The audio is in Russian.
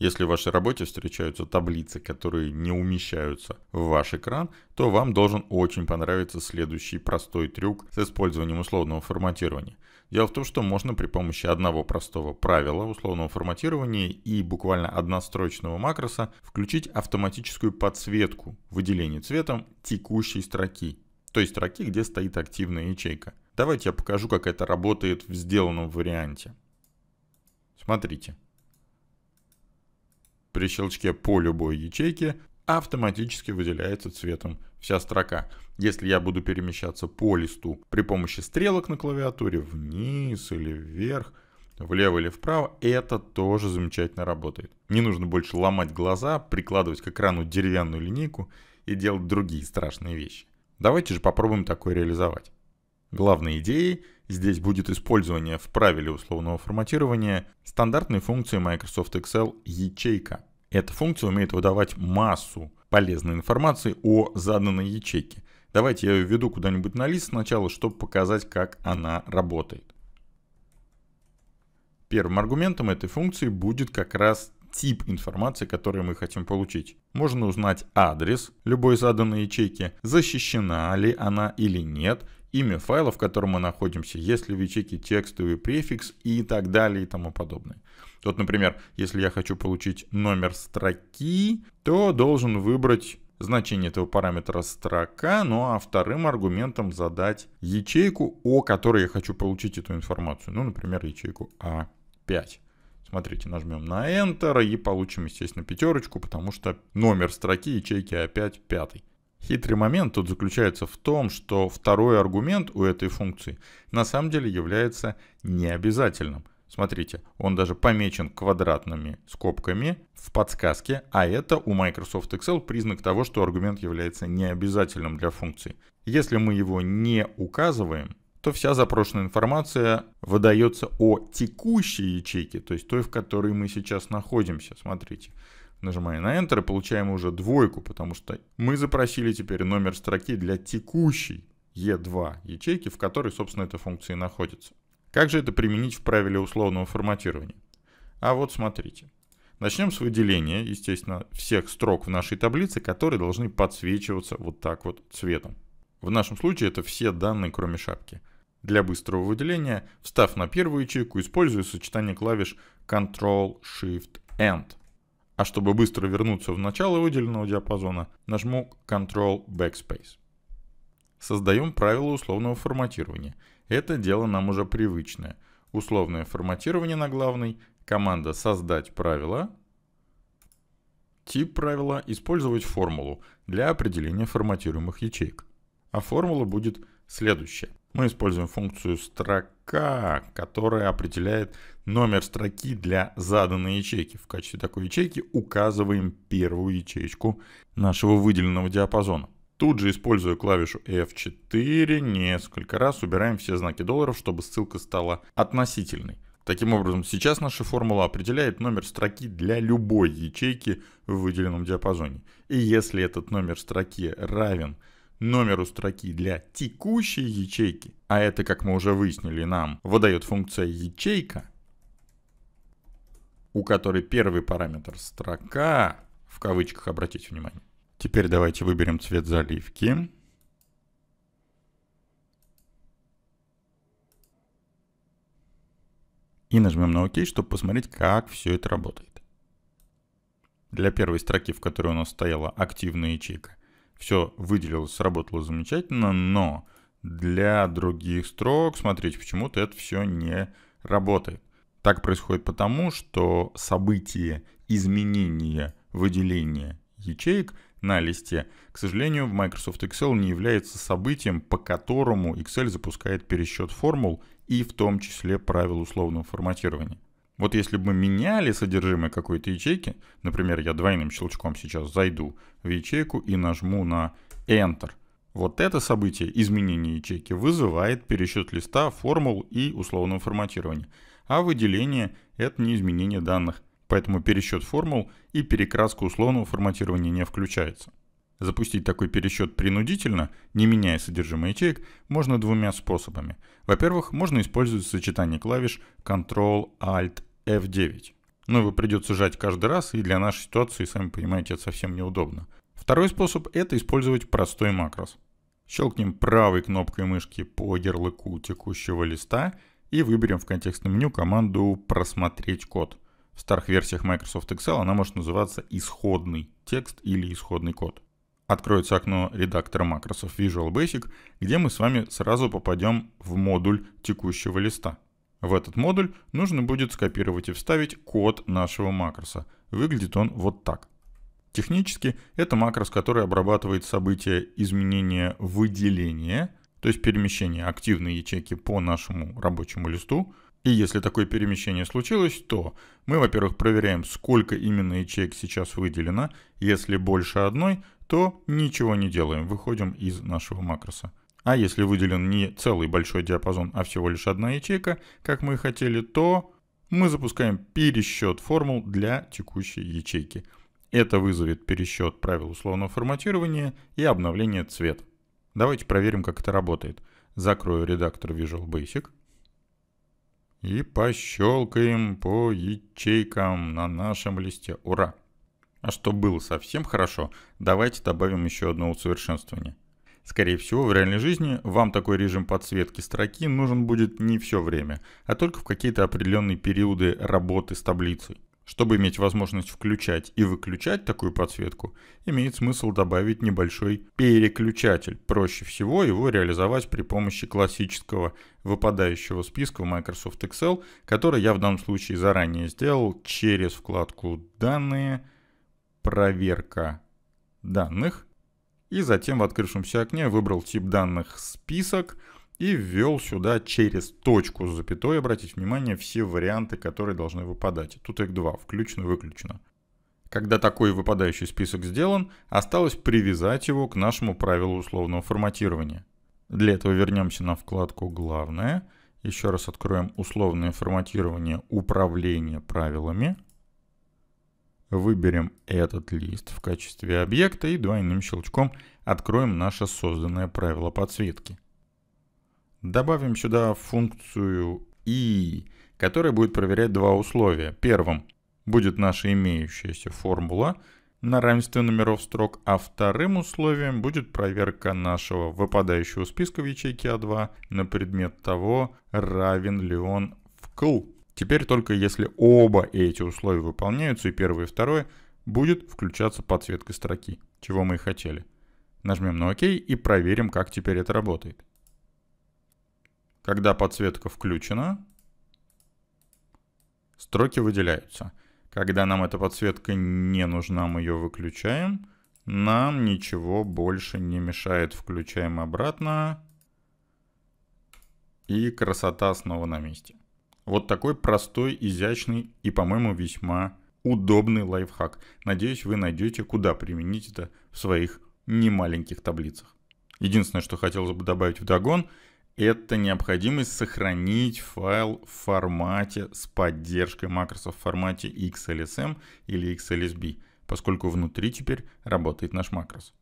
Если в вашей работе встречаются таблицы, которые не умещаются в ваш экран, то вам должен очень понравиться следующий простой трюк с использованием условного форматирования. Дело в том, что можно при помощи одного простого правила условного форматирования и буквально однострочного макроса включить автоматическую подсветку выделения цветом текущей строки, той строки, где стоит активная ячейка. Давайте я покажу, как это работает в сделанном варианте. Смотрите. При щелчке по любой ячейке автоматически выделяется цветом вся строка. Если я буду перемещаться по листу при помощи стрелок на клавиатуре вниз или вверх, влево или вправо, это тоже замечательно работает. Не нужно больше ломать глаза, прикладывать к экрану деревянную линейку и делать другие страшные вещи. Давайте же попробуем такое реализовать. Главной идеей здесь будет использование в правиле условного форматирования стандартной функции Microsoft Excel «ячейка». Эта функция умеет выдавать массу полезной информации о заданной ячейке. Давайте я ее введу куда-нибудь на лист сначала, чтобы показать, как она работает. Первым аргументом этой функции будет как раз тип информации, который мы хотим получить. Можно узнать адрес любой заданной ячейки, защищена ли она или нет – имя файла, в котором мы находимся, есть ли в ячейке текстовый префикс и так далее и тому подобное. Вот, например, если я хочу получить номер строки, то должен выбрать значение этого параметра строка, ну а вторым аргументом задать ячейку, о которой я хочу получить эту информацию. Ну, например, ячейку А5. Смотрите, нажмем на Enter и получим, естественно, пятерочку, потому что номер строки ячейки А5 пятый. Хитрый момент тут заключается в том, что второй аргумент у этой функции на самом деле является необязательным. Смотрите, он даже помечен квадратными скобками в подсказке, а это у Microsoft Excel признак того, что аргумент является необязательным для функции. Если мы его не указываем, то вся запрошенная информация выдается о текущей ячейке, то есть той, в которой мы сейчас находимся. Смотрите, Нажимая на Enter, получаем уже двойку, потому что мы запросили теперь номер строки для текущей E2 ячейки, в которой, собственно, эта функция находится. Как же это применить в правиле условного форматирования? А вот смотрите. Начнем с выделения, естественно, всех строк в нашей таблице, которые должны подсвечиваться вот так вот цветом. В нашем случае это все данные, кроме шапки. Для быстрого выделения, встав на первую ячейку, использую сочетание клавиш Ctrl-Shift-End. А чтобы быстро вернуться в начало выделенного диапазона, нажму Ctrl Backspace. Создаем правила условного форматирования. Это дело нам уже привычное. Условное форматирование на главной, команда «Создать правило. тип правила «Использовать формулу» для определения форматируемых ячеек. А формула будет следующая мы используем функцию строка, которая определяет номер строки для заданной ячейки. В качестве такой ячейки указываем первую ячейку нашего выделенного диапазона. Тут же, используя клавишу F4, несколько раз убираем все знаки долларов, чтобы ссылка стала относительной. Таким образом, сейчас наша формула определяет номер строки для любой ячейки в выделенном диапазоне. И если этот номер строки равен номеру строки для текущей ячейки, а это, как мы уже выяснили, нам выдает функция ячейка, у которой первый параметр строка, в кавычках обратите внимание. Теперь давайте выберем цвет заливки. И нажмем на ОК, чтобы посмотреть, как все это работает. Для первой строки, в которой у нас стояла активная ячейка, все выделилось, сработало замечательно, но для других строк, смотрите, почему-то это все не работает. Так происходит потому, что событие изменения выделения ячеек на листе, к сожалению, в Microsoft Excel не является событием, по которому Excel запускает пересчет формул и в том числе правил условного форматирования. Вот если бы мы меняли содержимое какой-то ячейки, например, я двойным щелчком сейчас зайду в ячейку и нажму на Enter. Вот это событие, изменения ячейки, вызывает пересчет листа, формул и условного форматирования. А выделение – это не изменение данных. Поэтому пересчет формул и перекраска условного форматирования не включается. Запустить такой пересчет принудительно, не меняя содержимое ячеек, можно двумя способами. Во-первых, можно использовать сочетание клавиш Ctrl-Alt F9. Но ну, его придется жать каждый раз, и для нашей ситуации, сами понимаете, это совсем неудобно. Второй способ – это использовать простой макрос. Щелкнем правой кнопкой мышки по ярлыку текущего листа и выберем в контекстном меню команду «Просмотреть код». В старых версиях Microsoft Excel она может называться «Исходный текст» или «Исходный код». Откроется окно редактора макросов Visual Basic, где мы с вами сразу попадем в модуль текущего листа. В этот модуль нужно будет скопировать и вставить код нашего макроса. Выглядит он вот так. Технически это макрос, который обрабатывает события изменения выделения, то есть перемещение активной ячейки по нашему рабочему листу. И если такое перемещение случилось, то мы, во-первых, проверяем, сколько именно ячеек сейчас выделено. Если больше одной, то ничего не делаем, выходим из нашего макроса. А если выделен не целый большой диапазон, а всего лишь одна ячейка, как мы хотели, то мы запускаем пересчет формул для текущей ячейки. Это вызовет пересчет правил условного форматирования и обновление цвета. Давайте проверим, как это работает. Закрою редактор Visual Basic. И пощелкаем по ячейкам на нашем листе. Ура! А что было совсем хорошо, давайте добавим еще одно усовершенствование – Скорее всего, в реальной жизни вам такой режим подсветки строки нужен будет не все время, а только в какие-то определенные периоды работы с таблицей. Чтобы иметь возможность включать и выключать такую подсветку, имеет смысл добавить небольшой переключатель. Проще всего его реализовать при помощи классического выпадающего списка в Microsoft Excel, который я в данном случае заранее сделал через вкладку «Данные», «Проверка данных» и затем в открывшемся окне выбрал тип данных «список» и ввел сюда через точку с запятой, обратите внимание, все варианты, которые должны выпадать. Тут их два, включено-выключено. Когда такой выпадающий список сделан, осталось привязать его к нашему правилу условного форматирования. Для этого вернемся на вкладку «Главное». Еще раз откроем условное форматирование управления правилами. Выберем этот лист в качестве объекта и двойным щелчком откроем наше созданное правило подсветки. Добавим сюда функцию и, которая будет проверять два условия. Первым будет наша имеющаяся формула на равенстве номеров строк, а вторым условием будет проверка нашего выпадающего списка в ячейке А2 на предмет того, равен ли он вкл. Теперь только если оба эти условия выполняются, и первое и второе, будет включаться подсветка строки, чего мы и хотели. Нажмем на ОК и проверим, как теперь это работает. Когда подсветка включена, строки выделяются. Когда нам эта подсветка не нужна, мы ее выключаем. Нам ничего больше не мешает. Включаем обратно. И красота снова на месте. Вот такой простой, изящный и, по-моему, весьма удобный лайфхак. Надеюсь, вы найдете, куда применить это в своих немаленьких таблицах. Единственное, что хотелось бы добавить в догон, это необходимость сохранить файл в формате с поддержкой макросов в формате XLSM или XLSB, поскольку внутри теперь работает наш макрос.